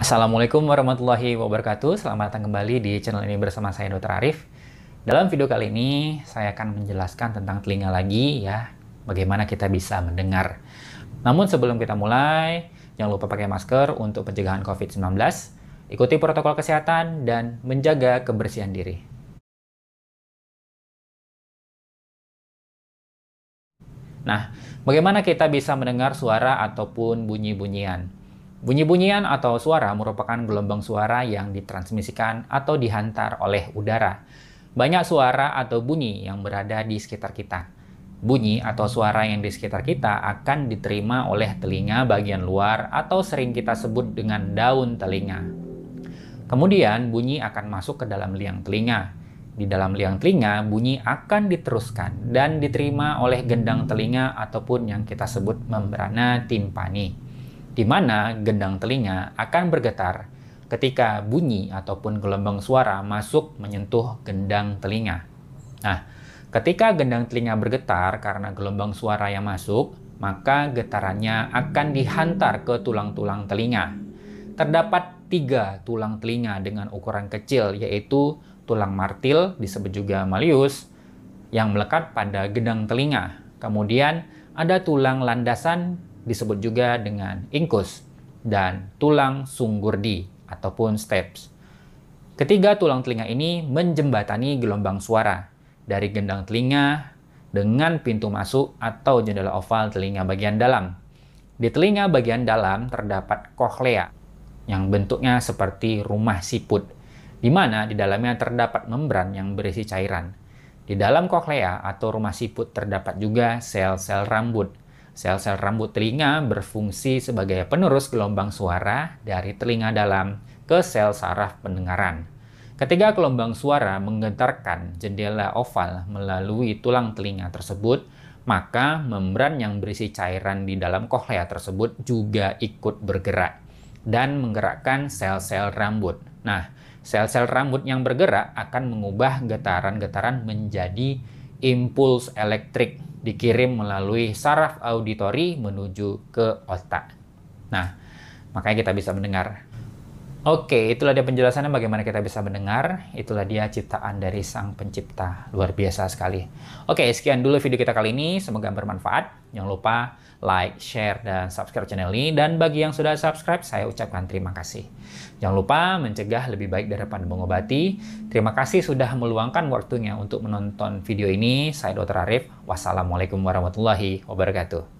Assalamualaikum warahmatullahi wabarakatuh. Selamat datang kembali di channel ini bersama saya Dr. Arif. Dalam video kali ini saya akan menjelaskan tentang telinga lagi ya, bagaimana kita bisa mendengar. Namun sebelum kita mulai, jangan lupa pakai masker untuk pencegahan COVID-19, ikuti protokol kesehatan dan menjaga kebersihan diri. Nah, bagaimana kita bisa mendengar suara ataupun bunyi-bunyian? Bunyi-bunyian atau suara merupakan gelombang suara yang ditransmisikan atau dihantar oleh udara. Banyak suara atau bunyi yang berada di sekitar kita. Bunyi atau suara yang di sekitar kita akan diterima oleh telinga bagian luar atau sering kita sebut dengan daun telinga. Kemudian bunyi akan masuk ke dalam liang telinga. Di dalam liang telinga, bunyi akan diteruskan dan diterima oleh gendang telinga ataupun yang kita sebut membrana timpani di mana gendang telinga akan bergetar ketika bunyi ataupun gelombang suara masuk menyentuh gendang telinga. Nah, ketika gendang telinga bergetar karena gelombang suara yang masuk, maka getarannya akan dihantar ke tulang-tulang telinga. Terdapat tiga tulang telinga dengan ukuran kecil, yaitu tulang martil, disebut juga malius, yang melekat pada gendang telinga. Kemudian ada tulang landasan disebut juga dengan inkus dan tulang sunggurdi ataupun steps. Ketiga tulang telinga ini menjembatani gelombang suara dari gendang telinga dengan pintu masuk atau jendela oval telinga bagian dalam. Di telinga bagian dalam terdapat kohlea yang bentuknya seperti rumah siput, di mana di dalamnya terdapat membran yang berisi cairan. Di dalam kohlea atau rumah siput terdapat juga sel-sel rambut Sel-sel rambut telinga berfungsi sebagai penerus gelombang suara dari telinga dalam ke sel saraf pendengaran. Ketika gelombang suara menggetarkan jendela oval melalui tulang telinga tersebut, maka membran yang berisi cairan di dalam kohlea tersebut juga ikut bergerak dan menggerakkan sel-sel rambut. Nah, sel-sel rambut yang bergerak akan mengubah getaran-getaran menjadi impuls elektrik dikirim melalui saraf auditori menuju ke otak. Nah, makanya kita bisa mendengar Oke, itulah dia penjelasannya bagaimana kita bisa mendengar. Itulah dia ciptaan dari Sang Pencipta. Luar biasa sekali. Oke, sekian dulu video kita kali ini. Semoga bermanfaat. Jangan lupa like, share, dan subscribe channel ini. Dan bagi yang sudah subscribe, saya ucapkan terima kasih. Jangan lupa mencegah lebih baik daripada mengobati. Terima kasih sudah meluangkan waktunya untuk menonton video ini. Saya Dr. Arif. Wassalamualaikum warahmatullahi wabarakatuh.